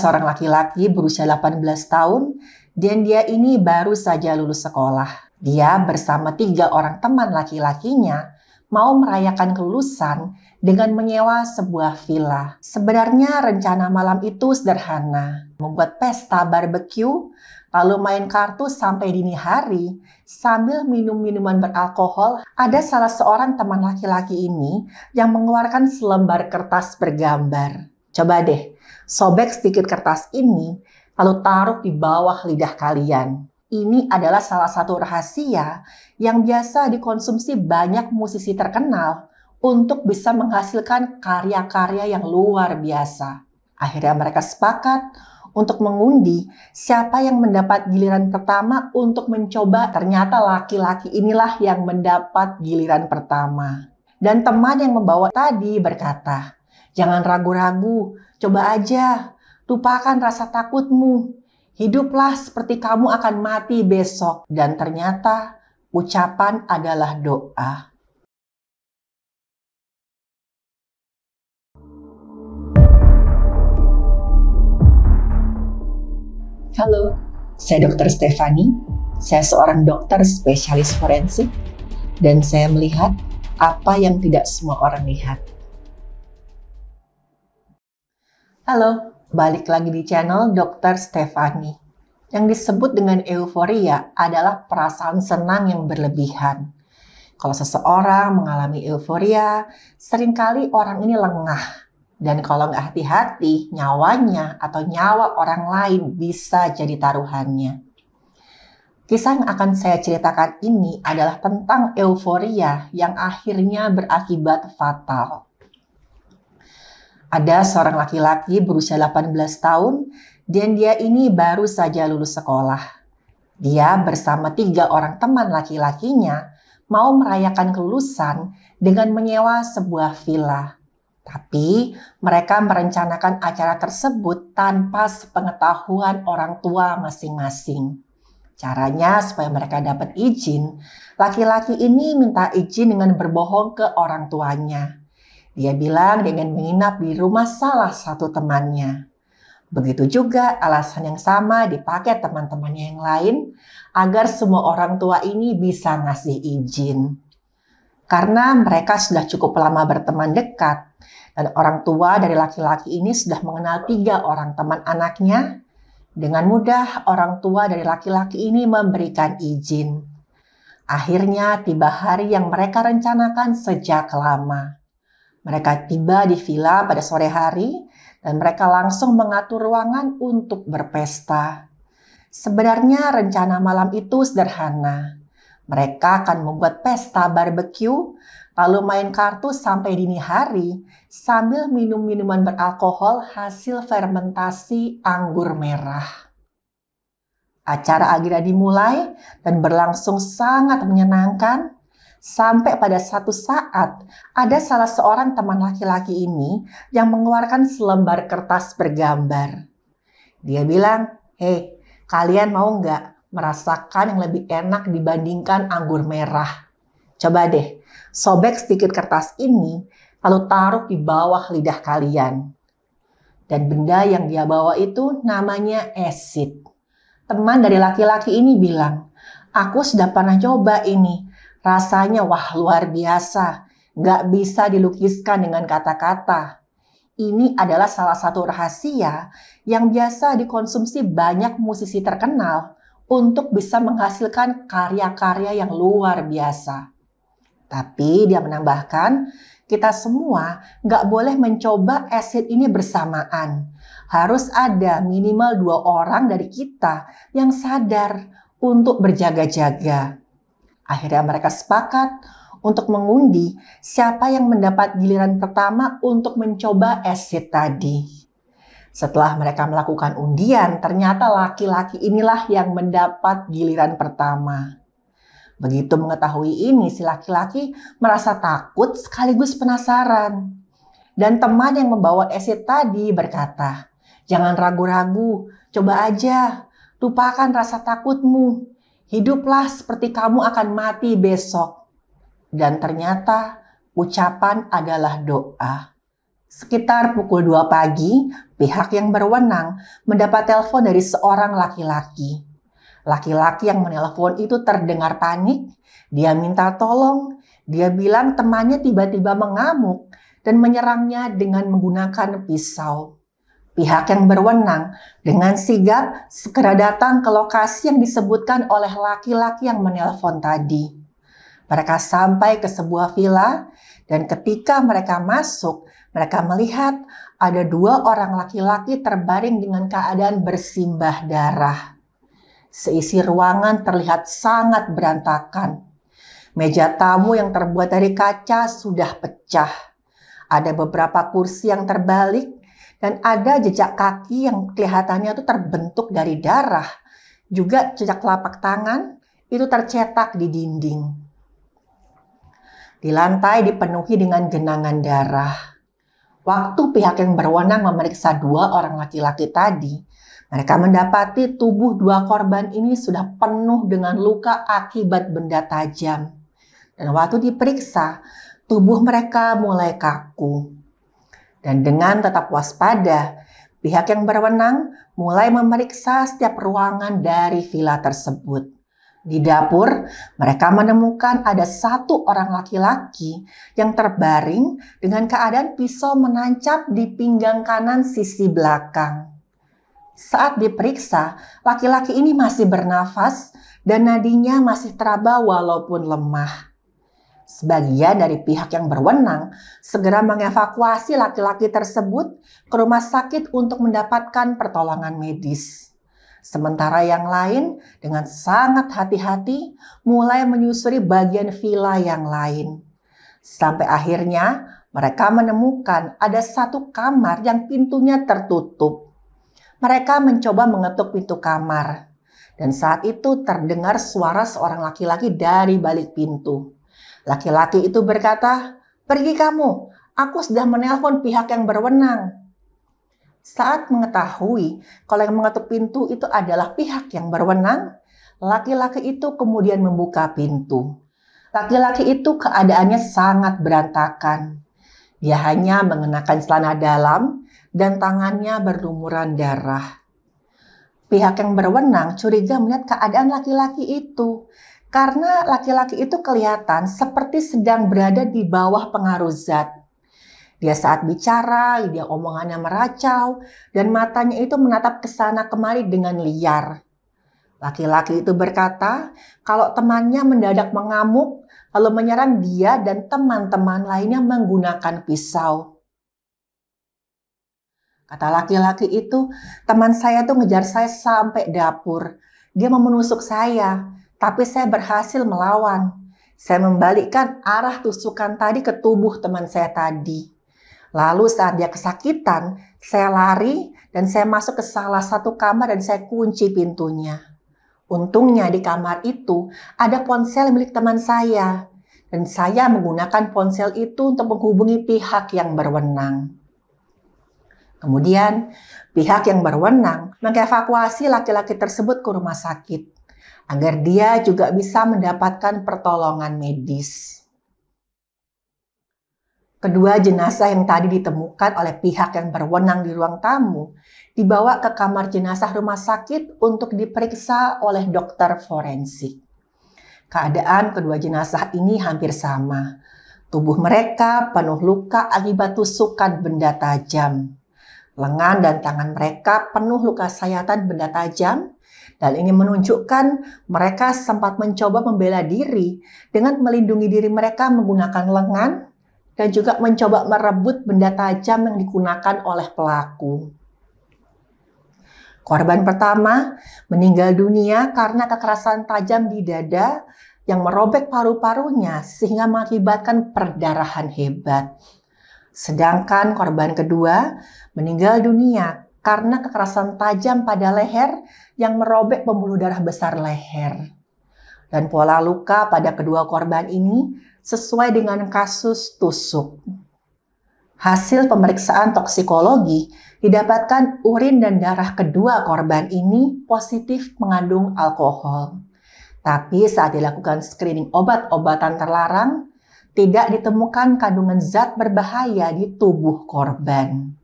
seorang laki-laki berusia 18 tahun dan dia ini baru saja lulus sekolah. Dia bersama tiga orang teman laki-lakinya mau merayakan kelulusan dengan menyewa sebuah villa. Sebenarnya rencana malam itu sederhana, membuat pesta barbeque, lalu main kartu sampai dini hari, sambil minum minuman beralkohol, ada salah seorang teman laki-laki ini yang mengeluarkan selembar kertas bergambar. Coba deh, sobek sedikit kertas ini, lalu taruh di bawah lidah kalian. Ini adalah salah satu rahasia yang biasa dikonsumsi banyak musisi terkenal untuk bisa menghasilkan karya-karya yang luar biasa. Akhirnya mereka sepakat untuk mengundi siapa yang mendapat giliran pertama untuk mencoba. Ternyata laki-laki inilah yang mendapat giliran pertama. Dan teman yang membawa tadi berkata, jangan ragu-ragu, Coba aja, lupakan rasa takutmu. Hiduplah seperti kamu akan mati besok. Dan ternyata ucapan adalah doa. Halo, saya Dr. Stefani. Saya seorang dokter spesialis forensik dan saya melihat apa yang tidak semua orang lihat. Halo, balik lagi di channel Dr. Stefani. Yang disebut dengan euforia adalah perasaan senang yang berlebihan. Kalau seseorang mengalami euforia, seringkali orang ini lengah. Dan kalau nggak hati-hati, nyawanya atau nyawa orang lain bisa jadi taruhannya. Kisah yang akan saya ceritakan ini adalah tentang euforia yang akhirnya berakibat fatal. Ada seorang laki-laki berusia 18 tahun dan dia ini baru saja lulus sekolah. Dia bersama tiga orang teman laki-lakinya mau merayakan kelulusan dengan menyewa sebuah villa. Tapi mereka merencanakan acara tersebut tanpa sepengetahuan orang tua masing-masing. Caranya supaya mereka dapat izin, laki-laki ini minta izin dengan berbohong ke orang tuanya. Dia bilang dia ingin menginap di rumah salah satu temannya. Begitu juga alasan yang sama dipakai teman-temannya yang lain agar semua orang tua ini bisa ngasih izin. Karena mereka sudah cukup lama berteman dekat dan orang tua dari laki-laki ini sudah mengenal tiga orang teman anaknya, dengan mudah orang tua dari laki-laki ini memberikan izin. Akhirnya tiba hari yang mereka rencanakan sejak lama. Mereka tiba di villa pada sore hari dan mereka langsung mengatur ruangan untuk berpesta. Sebenarnya rencana malam itu sederhana. Mereka akan membuat pesta barbeque, lalu main kartu sampai dini hari sambil minum minuman beralkohol hasil fermentasi anggur merah. Acara akhirnya dimulai dan berlangsung sangat menyenangkan Sampai pada satu saat, ada salah seorang teman laki-laki ini yang mengeluarkan selembar kertas bergambar. Dia bilang, Hei, kalian mau nggak merasakan yang lebih enak dibandingkan anggur merah? Coba deh, sobek sedikit kertas ini, lalu taruh di bawah lidah kalian. Dan benda yang dia bawa itu namanya acid. Teman dari laki-laki ini bilang, aku sudah pernah coba ini, Rasanya wah luar biasa, gak bisa dilukiskan dengan kata-kata. Ini adalah salah satu rahasia yang biasa dikonsumsi banyak musisi terkenal untuk bisa menghasilkan karya-karya yang luar biasa. Tapi dia menambahkan, kita semua nggak boleh mencoba acid ini bersamaan. Harus ada minimal dua orang dari kita yang sadar untuk berjaga-jaga. Akhirnya mereka sepakat untuk mengundi siapa yang mendapat giliran pertama untuk mencoba acid tadi. Setelah mereka melakukan undian, ternyata laki-laki inilah yang mendapat giliran pertama. Begitu mengetahui ini, si laki-laki merasa takut sekaligus penasaran. Dan teman yang membawa esit tadi berkata, Jangan ragu-ragu, coba aja. Lupakan rasa takutmu hiduplah seperti kamu akan mati besok. Dan ternyata ucapan adalah doa. Sekitar pukul 2 pagi, pihak yang berwenang mendapat telepon dari seorang laki-laki. Laki-laki yang menelpon itu terdengar panik, dia minta tolong, dia bilang temannya tiba-tiba mengamuk dan menyerangnya dengan menggunakan pisau pihak yang berwenang dengan sigap segera datang ke lokasi yang disebutkan oleh laki-laki yang menelpon tadi. Mereka sampai ke sebuah villa dan ketika mereka masuk, mereka melihat ada dua orang laki-laki terbaring dengan keadaan bersimbah darah. Seisi ruangan terlihat sangat berantakan. Meja tamu yang terbuat dari kaca sudah pecah. Ada beberapa kursi yang terbalik dan ada jejak kaki yang kelihatannya itu terbentuk dari darah. Juga jejak telapak tangan itu tercetak di dinding. Di lantai dipenuhi dengan genangan darah. Waktu pihak yang berwenang memeriksa dua orang laki-laki tadi, mereka mendapati tubuh dua korban ini sudah penuh dengan luka akibat benda tajam. Dan waktu diperiksa, tubuh mereka mulai kaku dan dengan tetap waspada, pihak yang berwenang mulai memeriksa setiap ruangan dari villa tersebut. Di dapur, mereka menemukan ada satu orang laki-laki yang terbaring dengan keadaan pisau menancap di pinggang kanan sisi belakang. Saat diperiksa, laki-laki ini masih bernafas dan nadinya masih teraba walaupun lemah. Sebagian dari pihak yang berwenang segera mengevakuasi laki-laki tersebut ke rumah sakit untuk mendapatkan pertolongan medis. Sementara yang lain dengan sangat hati-hati mulai menyusuri bagian villa yang lain. Sampai akhirnya mereka menemukan ada satu kamar yang pintunya tertutup. Mereka mencoba mengetuk pintu kamar. Dan saat itu terdengar suara seorang laki-laki dari balik pintu. Laki-laki itu berkata, "Pergi kamu, aku sudah menelpon pihak yang berwenang." Saat mengetahui kalau yang mengetuk pintu itu adalah pihak yang berwenang, laki-laki itu kemudian membuka pintu. Laki-laki itu keadaannya sangat berantakan. Dia hanya mengenakan celana dalam dan tangannya berlumuran darah. Pihak yang berwenang curiga melihat keadaan laki-laki itu karena laki-laki itu kelihatan seperti sedang berada di bawah pengaruh zat. Dia saat bicara, dia omongannya meracau, dan matanya itu menatap ke sana kemari dengan liar. Laki-laki itu berkata, kalau temannya mendadak mengamuk, lalu menyerang dia dan teman-teman lainnya menggunakan pisau. Kata laki-laki itu, teman saya tuh ngejar saya sampai dapur. Dia mau menusuk saya tapi saya berhasil melawan. Saya membalikkan arah tusukan tadi ke tubuh teman saya tadi. Lalu saat dia kesakitan, saya lari dan saya masuk ke salah satu kamar dan saya kunci pintunya. Untungnya di kamar itu ada ponsel milik teman saya. Dan saya menggunakan ponsel itu untuk menghubungi pihak yang berwenang. Kemudian pihak yang berwenang mengevakuasi laki-laki tersebut ke rumah sakit agar dia juga bisa mendapatkan pertolongan medis. Kedua jenazah yang tadi ditemukan oleh pihak yang berwenang di ruang tamu dibawa ke kamar jenazah rumah sakit untuk diperiksa oleh dokter forensik. Keadaan kedua jenazah ini hampir sama. Tubuh mereka penuh luka akibat tusukan benda tajam. Lengan dan tangan mereka penuh luka sayatan benda tajam dan ini menunjukkan mereka sempat mencoba membela diri dengan melindungi diri mereka menggunakan lengan dan juga mencoba merebut benda tajam yang digunakan oleh pelaku. Korban pertama meninggal dunia karena kekerasan tajam di dada yang merobek paru-parunya sehingga mengakibatkan perdarahan hebat. Sedangkan korban kedua meninggal dunia karena kekerasan tajam pada leher yang merobek pembuluh darah besar leher. Dan pola luka pada kedua korban ini sesuai dengan kasus tusuk. Hasil pemeriksaan toksikologi didapatkan urin dan darah kedua korban ini positif mengandung alkohol. Tapi saat dilakukan screening obat-obatan terlarang, tidak ditemukan kandungan zat berbahaya di tubuh korban.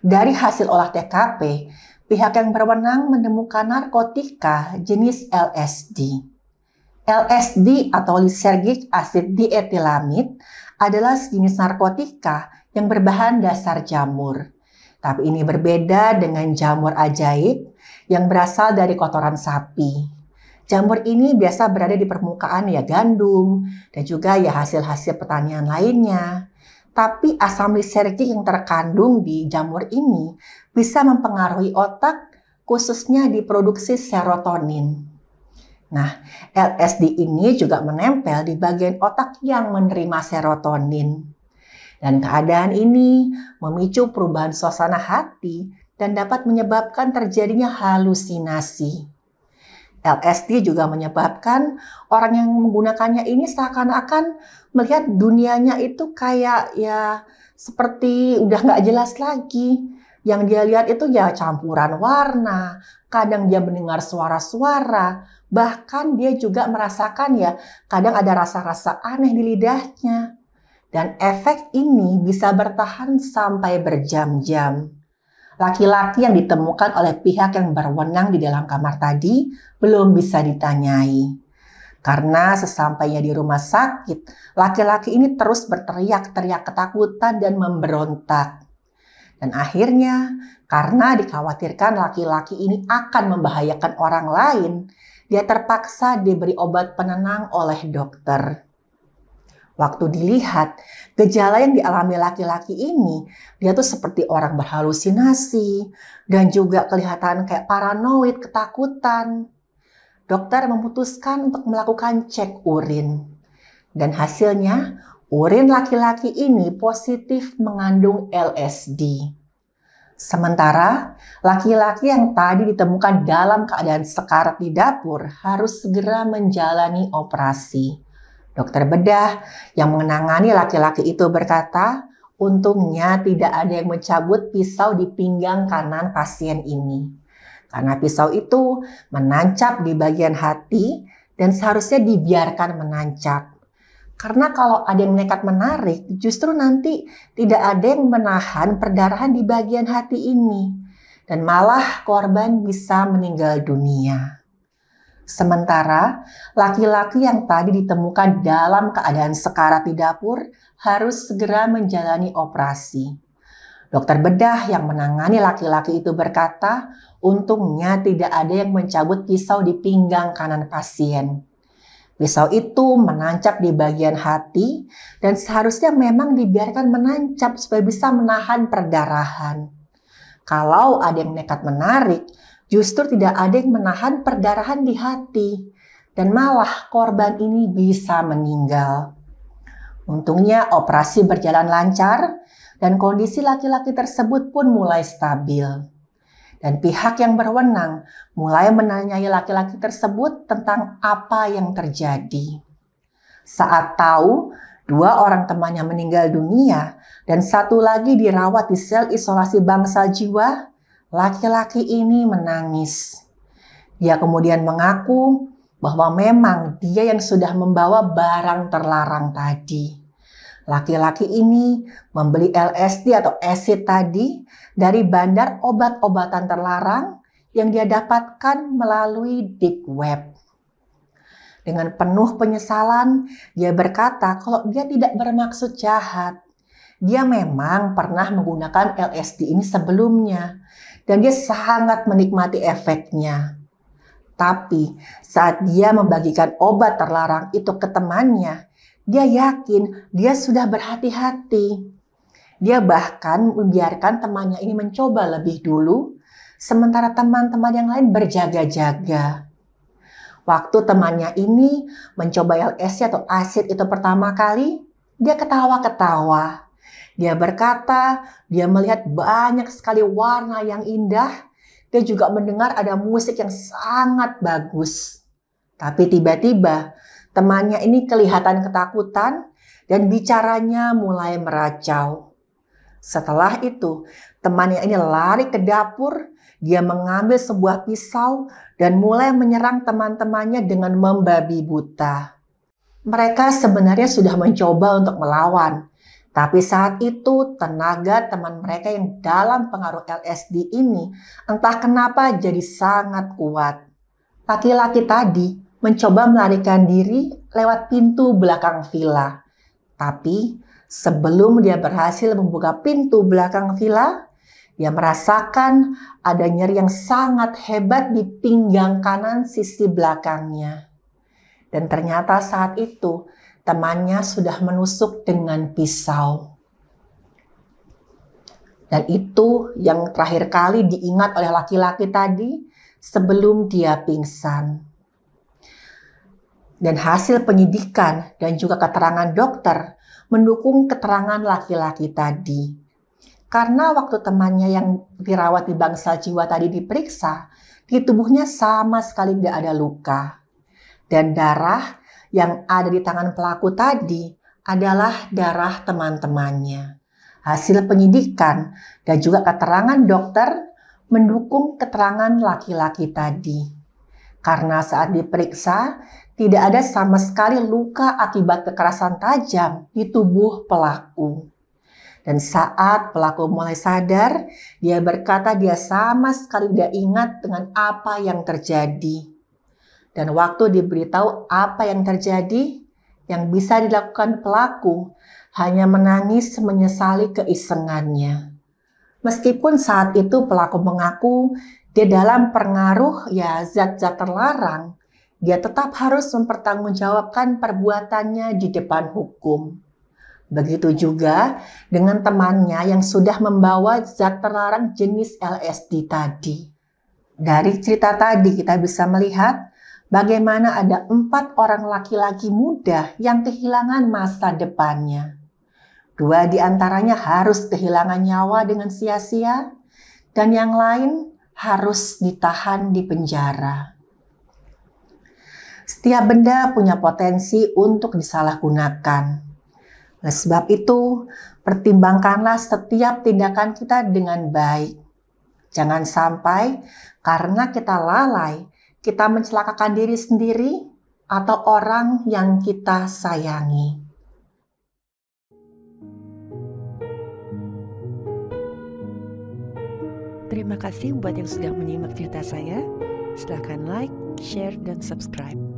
Dari hasil olah TKP, pihak yang berwenang menemukan narkotika jenis LSD. LSD atau lysergic acid dietilamid adalah sejenis narkotika yang berbahan dasar jamur. Tapi ini berbeda dengan jamur ajaib yang berasal dari kotoran sapi. Jamur ini biasa berada di permukaan ya gandum dan juga ya hasil-hasil pertanian lainnya. Tapi asam lisergik yang terkandung di jamur ini bisa mempengaruhi otak khususnya di produksi serotonin. Nah, LSD ini juga menempel di bagian otak yang menerima serotonin. Dan keadaan ini memicu perubahan suasana hati dan dapat menyebabkan terjadinya halusinasi. LSD juga menyebabkan orang yang menggunakannya ini seakan-akan melihat dunianya itu kayak ya seperti udah nggak jelas lagi. Yang dia lihat itu ya campuran warna, kadang dia mendengar suara-suara, bahkan dia juga merasakan ya kadang ada rasa-rasa aneh di lidahnya. Dan efek ini bisa bertahan sampai berjam-jam laki-laki yang ditemukan oleh pihak yang berwenang di dalam kamar tadi belum bisa ditanyai. Karena sesampainya di rumah sakit, laki-laki ini terus berteriak-teriak ketakutan dan memberontak. Dan akhirnya, karena dikhawatirkan laki-laki ini akan membahayakan orang lain, dia terpaksa diberi obat penenang oleh dokter. Waktu dilihat, gejala yang dialami laki-laki ini, dia tuh seperti orang berhalusinasi dan juga kelihatan kayak paranoid, ketakutan. Dokter memutuskan untuk melakukan cek urin. Dan hasilnya, urin laki-laki ini positif mengandung LSD. Sementara laki-laki yang tadi ditemukan dalam keadaan sekarat di dapur harus segera menjalani operasi. Dokter bedah yang menangani laki-laki itu berkata, untungnya tidak ada yang mencabut pisau di pinggang kanan pasien ini. Karena pisau itu menancap di bagian hati dan seharusnya dibiarkan menancap. Karena kalau ada yang nekat menarik, justru nanti tidak ada yang menahan perdarahan di bagian hati ini. Dan malah korban bisa meninggal dunia. Sementara laki-laki yang tadi ditemukan dalam keadaan sekarat di dapur harus segera menjalani operasi. Dokter bedah yang menangani laki-laki itu berkata, untungnya tidak ada yang mencabut pisau di pinggang kanan pasien. Pisau itu menancap di bagian hati dan seharusnya memang dibiarkan menancap supaya bisa menahan perdarahan. Kalau ada yang nekat menarik, justru tidak ada yang menahan perdarahan di hati dan malah korban ini bisa meninggal. Untungnya operasi berjalan lancar dan kondisi laki-laki tersebut pun mulai stabil. Dan pihak yang berwenang mulai menanyai laki-laki tersebut tentang apa yang terjadi. Saat tahu dua orang temannya meninggal dunia dan satu lagi dirawat di sel isolasi bangsa jiwa, laki-laki ini menangis. Dia kemudian mengaku bahwa memang dia yang sudah membawa barang terlarang tadi. Laki-laki ini membeli LSD atau acid tadi dari bandar obat-obatan terlarang yang dia dapatkan melalui deep web. Dengan penuh penyesalan, dia berkata kalau dia tidak bermaksud jahat. Dia memang pernah menggunakan LSD ini sebelumnya dan dia sangat menikmati efeknya. Tapi saat dia membagikan obat terlarang itu ke temannya, dia yakin dia sudah berhati-hati. Dia bahkan membiarkan temannya ini mencoba lebih dulu, sementara teman-teman yang lain berjaga-jaga. Waktu temannya ini mencoba LSD atau asid itu pertama kali, dia ketawa-ketawa. Dia berkata, dia melihat banyak sekali warna yang indah. Dia juga mendengar ada musik yang sangat bagus. Tapi tiba-tiba temannya ini kelihatan ketakutan dan bicaranya mulai meracau. Setelah itu, temannya ini lari ke dapur, dia mengambil sebuah pisau dan mulai menyerang teman-temannya dengan membabi buta. Mereka sebenarnya sudah mencoba untuk melawan, tapi saat itu tenaga teman mereka yang dalam pengaruh LSD ini entah kenapa jadi sangat kuat. Laki-laki tadi mencoba melarikan diri lewat pintu belakang villa. Tapi sebelum dia berhasil membuka pintu belakang villa, dia merasakan ada nyeri yang sangat hebat di pinggang kanan sisi belakangnya. Dan ternyata saat itu temannya sudah menusuk dengan pisau. Dan itu yang terakhir kali diingat oleh laki-laki tadi sebelum dia pingsan. Dan hasil penyidikan dan juga keterangan dokter mendukung keterangan laki-laki tadi. Karena waktu temannya yang dirawat di bangsal jiwa tadi diperiksa, di tubuhnya sama sekali tidak ada luka. Dan darah yang ada di tangan pelaku tadi adalah darah teman-temannya. Hasil penyidikan dan juga keterangan dokter mendukung keterangan laki-laki tadi. Karena saat diperiksa, tidak ada sama sekali luka akibat kekerasan tajam di tubuh pelaku. Dan saat pelaku mulai sadar, dia berkata dia sama sekali tidak ingat dengan apa yang terjadi dan waktu diberitahu apa yang terjadi, yang bisa dilakukan pelaku hanya menangis menyesali keisengannya. Meskipun saat itu pelaku mengaku dia dalam pengaruh ya zat-zat terlarang, dia tetap harus mempertanggungjawabkan perbuatannya di depan hukum. Begitu juga dengan temannya yang sudah membawa zat terlarang jenis LSD tadi. Dari cerita tadi kita bisa melihat bagaimana ada empat orang laki-laki muda yang kehilangan masa depannya. Dua di antaranya harus kehilangan nyawa dengan sia-sia, dan yang lain harus ditahan di penjara. Setiap benda punya potensi untuk disalahgunakan. Oleh sebab itu, pertimbangkanlah setiap tindakan kita dengan baik. Jangan sampai karena kita lalai, kita mencelakakan diri sendiri atau orang yang kita sayangi. Terima kasih buat yang sudah menyimak cerita saya. Silahkan like, share, dan subscribe.